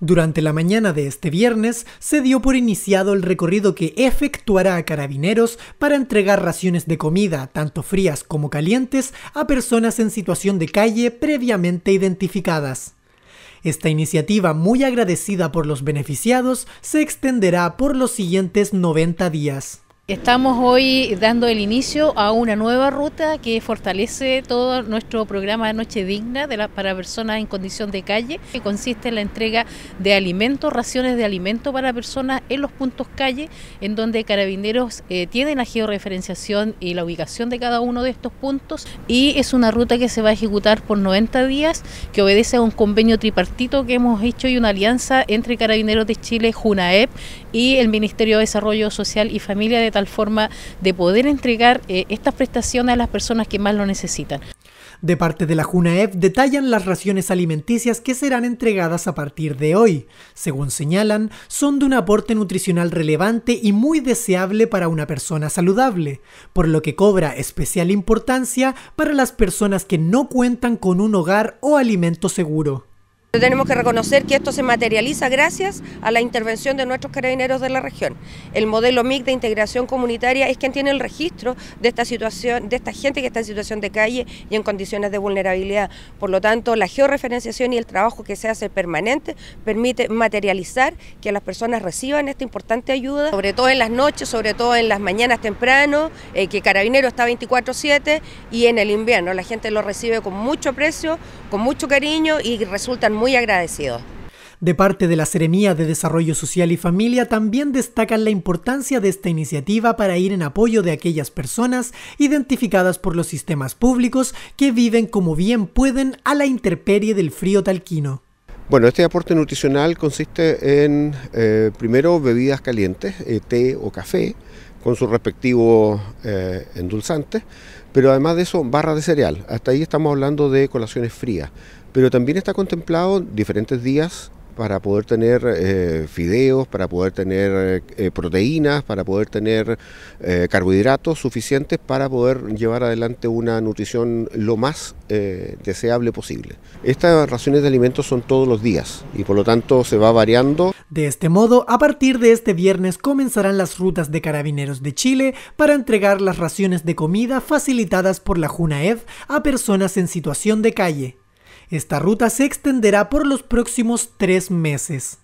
Durante la mañana de este viernes se dio por iniciado el recorrido que efectuará a carabineros para entregar raciones de comida, tanto frías como calientes, a personas en situación de calle previamente identificadas. Esta iniciativa, muy agradecida por los beneficiados, se extenderá por los siguientes 90 días. Estamos hoy dando el inicio a una nueva ruta que fortalece todo nuestro programa Noche Digna para personas en condición de calle, que consiste en la entrega de alimentos, raciones de alimentos para personas en los puntos calle, en donde carabineros eh, tienen la georreferenciación y la ubicación de cada uno de estos puntos. Y es una ruta que se va a ejecutar por 90 días, que obedece a un convenio tripartito que hemos hecho y una alianza entre Carabineros de Chile, JUNAEP y el Ministerio de Desarrollo Social y Familia de tal forma de poder entregar eh, estas prestaciones a las personas que más lo necesitan. De parte de la Junaef detallan las raciones alimenticias que serán entregadas a partir de hoy. Según señalan, son de un aporte nutricional relevante y muy deseable para una persona saludable, por lo que cobra especial importancia para las personas que no cuentan con un hogar o alimento seguro. Tenemos que reconocer que esto se materializa gracias a la intervención de nuestros carabineros de la región. El modelo MIG de integración comunitaria es quien tiene el registro de esta situación, de esta gente que está en situación de calle y en condiciones de vulnerabilidad. Por lo tanto, la georreferenciación y el trabajo que se hace permanente permite materializar que las personas reciban esta importante ayuda, sobre todo en las noches, sobre todo en las mañanas temprano, eh, que Carabinero está 24-7 y en el invierno. La gente lo recibe con mucho aprecio, con mucho cariño y resultan muy muy agradecido. De parte de la Seremía de Desarrollo Social y Familia también destacan la importancia de esta iniciativa para ir en apoyo de aquellas personas identificadas por los sistemas públicos que viven como bien pueden a la interperie del frío talquino. Bueno, este aporte nutricional consiste en, eh, primero, bebidas calientes, eh, té o café, con su respectivo eh, endulzante... endulzantes, pero además de eso, barra de cereal. Hasta ahí estamos hablando de colaciones frías pero también está contemplado diferentes días para poder tener eh, fideos, para poder tener eh, proteínas, para poder tener eh, carbohidratos suficientes para poder llevar adelante una nutrición lo más deseable posible. Estas raciones de alimentos son todos los días y por lo tanto se va variando. De este modo, a partir de este viernes comenzarán las rutas de carabineros de Chile para entregar las raciones de comida facilitadas por la Junaed a personas en situación de calle. Esta ruta se extenderá por los próximos tres meses.